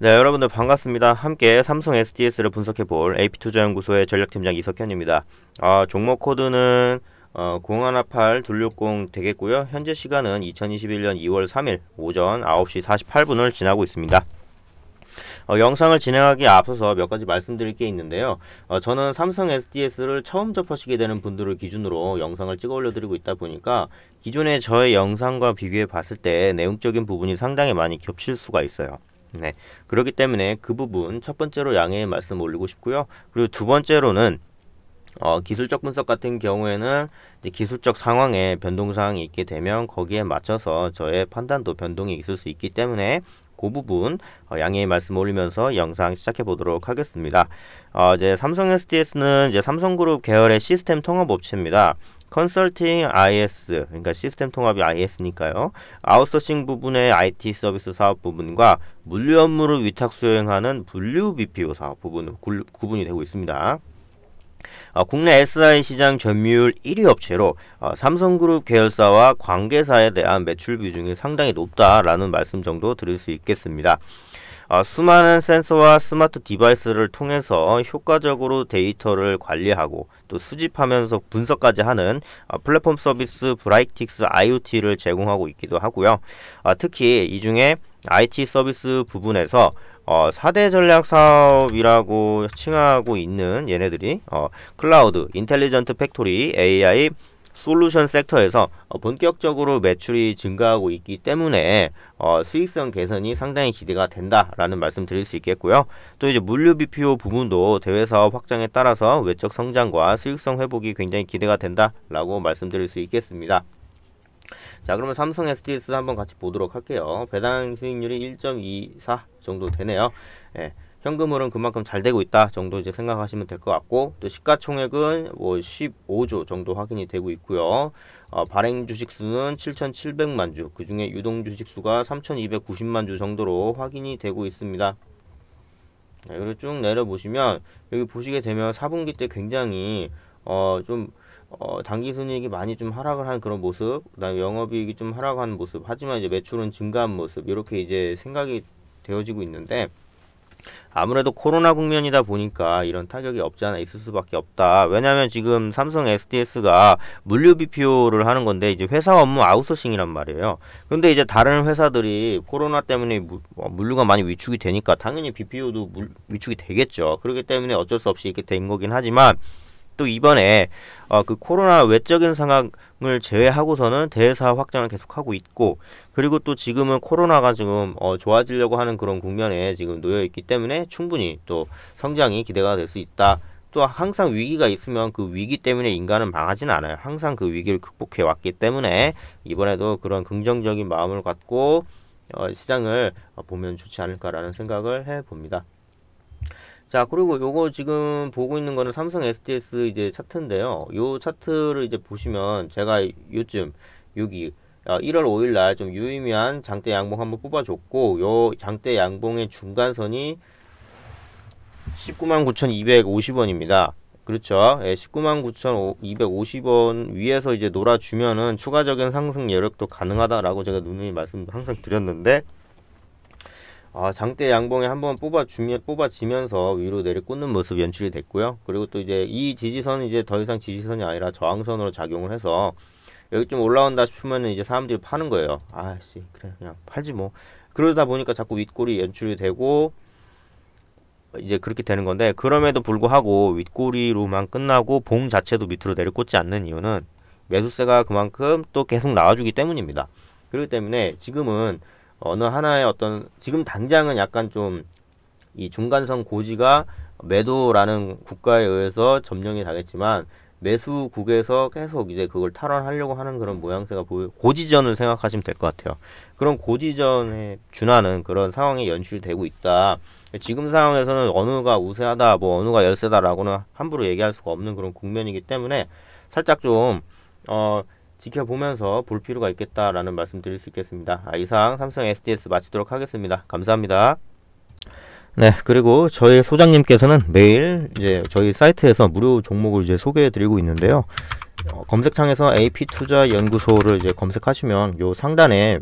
네, 여러분들 반갑습니다. 함께 삼성 SDS를 분석해볼 AP투자연구소의 전략팀장 이석현입니다. 아, 종목 코드는 어, 0118-260 되겠고요. 현재 시간은 2021년 2월 3일 오전 9시 48분을 지나고 있습니다. 어, 영상을 진행하기 앞서서 몇 가지 말씀드릴 게 있는데요. 어, 저는 삼성 SDS를 처음 접하시게 되는 분들을 기준으로 영상을 찍어 올려드리고 있다 보니까 기존의 저의 영상과 비교해 봤을 때 내용적인 부분이 상당히 많이 겹칠 수가 있어요. 네. 그렇기 때문에 그 부분 첫 번째로 양해의 말씀 올리고 싶고요. 그리고 두 번째로는 어, 기술적 분석 같은 경우에는 이제 기술적 상황에 변동 사항이 있게 되면 거기에 맞춰서 저의 판단도 변동이 있을 수 있기 때문에 그 부분 어, 양해의 말씀 올리면서 영상 시작해 보도록 하겠습니다. 어, 이제 삼성 SDS는 이제 삼성그룹 계열의 시스템 통합 업체입니다. 컨설팅 IS 그러니까 시스템 통합이 IS니까요. 아웃소싱 부분의 IT 서비스 사업 부분과 물류 업무를 위탁 수행하는 분류 BPO 사업 부분으로 구분이 되고 있습니다. 어, 국내 SI 시장 점유율 1위 업체로 어, 삼성그룹 계열사와 관계사에 대한 매출 비중이 상당히 높다라는 말씀 정도 드릴 수 있겠습니다. 아, 수많은 센서와 스마트 디바이스를 통해서 효과적으로 데이터를 관리하고 또 수집하면서 분석까지 하는 아, 플랫폼 서비스 브라이틱스 IoT를 제공하고 있기도 하고요. 아, 특히 이 중에 IT 서비스 부분에서 어, 4대 전략 사업이라고 칭하고 있는 얘네들이 어, 클라우드, 인텔리전트 팩토리, AI, 솔루션 섹터에서 어, 본격적으로 매출이 증가하고 있기 때문에 어, 수익성 개선이 상당히 기대가 된다라는 말씀 드릴 수 있겠고요. 또 이제 물류 BPO 부분도 대외 사업 확장에 따라서 외적 성장과 수익성 회복이 굉장히 기대가 된다라고 말씀드릴 수 있겠습니다. 자 그러면 삼성 SDS 한번 같이 보도록 할게요. 배당 수익률이 1.24 정도 되네요. 예. 현금으로는 그만큼 잘 되고 있다 정도 이제 생각하시면 될 것 같고 또 시가총액은 뭐 15조 정도 확인이 되고 있고요. 어, 발행 주식 수는 7,700만 주, 그 중에 유동 주식 수가 3,290만 주 정도로 확인이 되고 있습니다. 자, 네, 이걸 쭉 내려보시면 여기 보시게 되면 4분기 때 굉장히 어, 좀 어, 단기 순이익이 많이 좀 하락을 한 그런 모습, 그다음 영업이익이 좀 하락한 모습, 하지만 이제 매출은 증가한 모습 이렇게 이제 생각이 되어지고 있는데 아무래도 코로나 국면이다 보니까 이런 타격이 없지 않아 있을 수밖에 없다. 왜냐하면 지금 삼성 SDS가 물류 BPO를 하는 건데 이제 회사 업무 아웃소싱이란 말이에요. 근데 이제 다른 회사들이 코로나 때문에 어, 물류가 많이 위축이 되니까 당연히 BPO도 위축이 되겠죠. 그렇기 때문에 어쩔 수 없이 이렇게 된 거긴 하지만 또 이번에 어, 그 코로나 외적인 상황을 제외하고서는 대사 확장을 계속하고 있고 그리고 또 지금은 코로나가 지금 어, 좋아지려고 하는 그런 국면에 지금 놓여 있기 때문에 충분히 또 성장이 기대가 될 수 있다. 또 항상 위기가 있으면 그 위기 때문에 인간은 망하진 않아요. 항상 그 위기를 극복해 왔기 때문에 이번에도 그런 긍정적인 마음을 갖고 어, 시장을 어, 보면 좋지 않을까라는 생각을 해 봅니다. 자, 그리고 요거 지금 보고 있는 거는 삼성 SDS 이제 차트인데요. 요 차트를 이제 보시면 제가 요쯤 여기 1월 어, 5일 날 좀 유의미한 장대 양봉 한번 뽑아줬고 요 장대 양봉의 중간선이 199,250원입니다. 그렇죠. 예, 199,250원 위에서 이제 놀아주면은 추가적인 상승 여력도 가능하다라고 제가 누누이 말씀 항상 드렸는데 아, 장대 양봉에 한번 뽑아주면 뽑아지면서 위로 내려 꽂는 모습 연출이 됐고요. 그리고 또 이제 이 지지선은 이제 더 이상 지지선이 아니라 저항선으로 작용을 해서 여기 좀 올라온다 싶으면 이제 사람들이 파는 거예요. 아씨 그래 그냥 팔지 뭐. 그러다 보니까 자꾸 윗골이 연출이 되고 이제 그렇게 되는 건데 그럼에도 불구하고 윗골이로만 끝나고 봉 자체도 밑으로 내려 꽂지 않는 이유는 매수세가 그만큼 또 계속 나와주기 때문입니다. 그렇기 때문에 지금은 어느 하나의 어떤 지금 당장은 약간 좀 이 중간선 고지가 매도라는 국가에 의해서 점령이 당했지만 매수국에서 계속 이제 그걸 탈환하려고 하는 그런 모양새가 보여 고지전을 생각하시면 될 것 같아요. 그런 고지전에 준하는 그런 상황이 연출되고 있다. 지금 상황에서는 어느가 우세하다, 뭐 어느가 열세다라고는 함부로 얘기할 수가 없는 그런 국면이기 때문에 살짝 좀 어, 지켜보면서 볼 필요가 있겠다라는 말씀 드릴 수 있겠습니다. 아, 이상 삼성 SDS 마치도록 하겠습니다. 감사합니다. 네, 그리고 저희 소장님께서는 매일 이제 저희 사이트에서 무료 종목을 이제 소개해 드리고 있는데요. 어, 검색창에서 AP 투자 연구소를 이제 검색하시면 요 상단에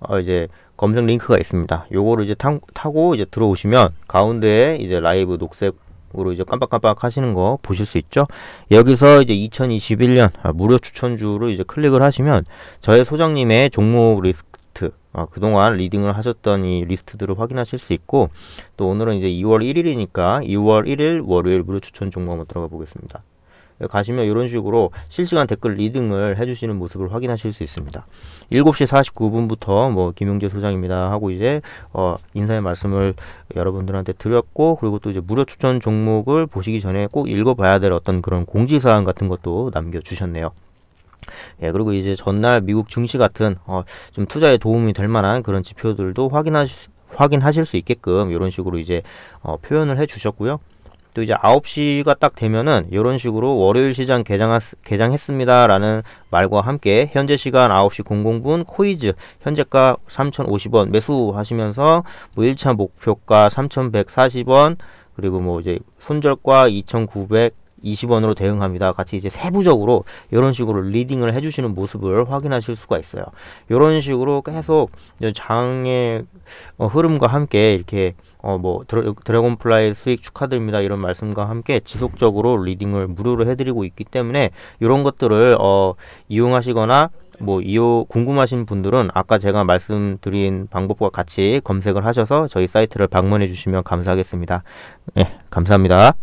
어, 이제 검색 링크가 있습니다. 요거를 이제 타, 고 이제 들어오시면 가운데에 이제 라이브 녹색 으로 이제 깜빡깜빡 하시는 거 보실 수 있죠. 여기서 이제 2021년 아, 무료 추천주로 이제 클릭을 하시면 저의 소장님의 종목 리스트 아, 그동안 리딩을 하셨던 이 리스트들을 확인하실 수 있고 또 오늘은 이제 2월 1일이니까 2월 1일 월요일 무료 추천 종목 한번 들어가 보겠습니다. 가시면 이런 식으로 실시간 댓글 리딩을 해주시는 모습을 확인하실 수 있습니다. 7시 49분부터 뭐 김용재 소장입니다 하고 이제 어 인사의 말씀을 여러분들한테 드렸고 그리고 또 이제 무료 추천 종목을 보시기 전에 꼭 읽어봐야 될 어떤 그런 공지사항 같은 것도 남겨주셨네요. 예, 그리고 이제 전날 미국 증시 같은 어, 좀 투자에 도움이 될 만한 그런 지표들도 확인하실, 확인하실 수 있게끔 이런 식으로 이제 어, 표현을 해 주셨고요. 또 이제 9시가 딱 되면은 이런 식으로 월요일 시장 개장 개장했습니다라는 말과 함께 현재 시간 9시 00분 코이즈 현재가 3,050원 매수하시면서 뭐 1차 목표가 3,140원 그리고 뭐 이제 손절과 2,900 20원으로 대응합니다. 같이 이제 세부적으로 이런 식으로 리딩을 해주시는 모습을 확인하실 수가 있어요. 이런 식으로 계속 장의 어, 흐름과 함께 이렇게 어뭐 드래곤플라이 수익 축하드립니다 이런 말씀과 함께 지속적으로 리딩을 무료로 해드리고 있기 때문에 이런 것들을 어 이용하시거나 뭐 이호 궁금하신 분들은 아까 제가 말씀드린 방법과 같이 검색을 하셔서 저희 사이트를 방문해 주시면 감사하겠습니다. 네, 감사합니다.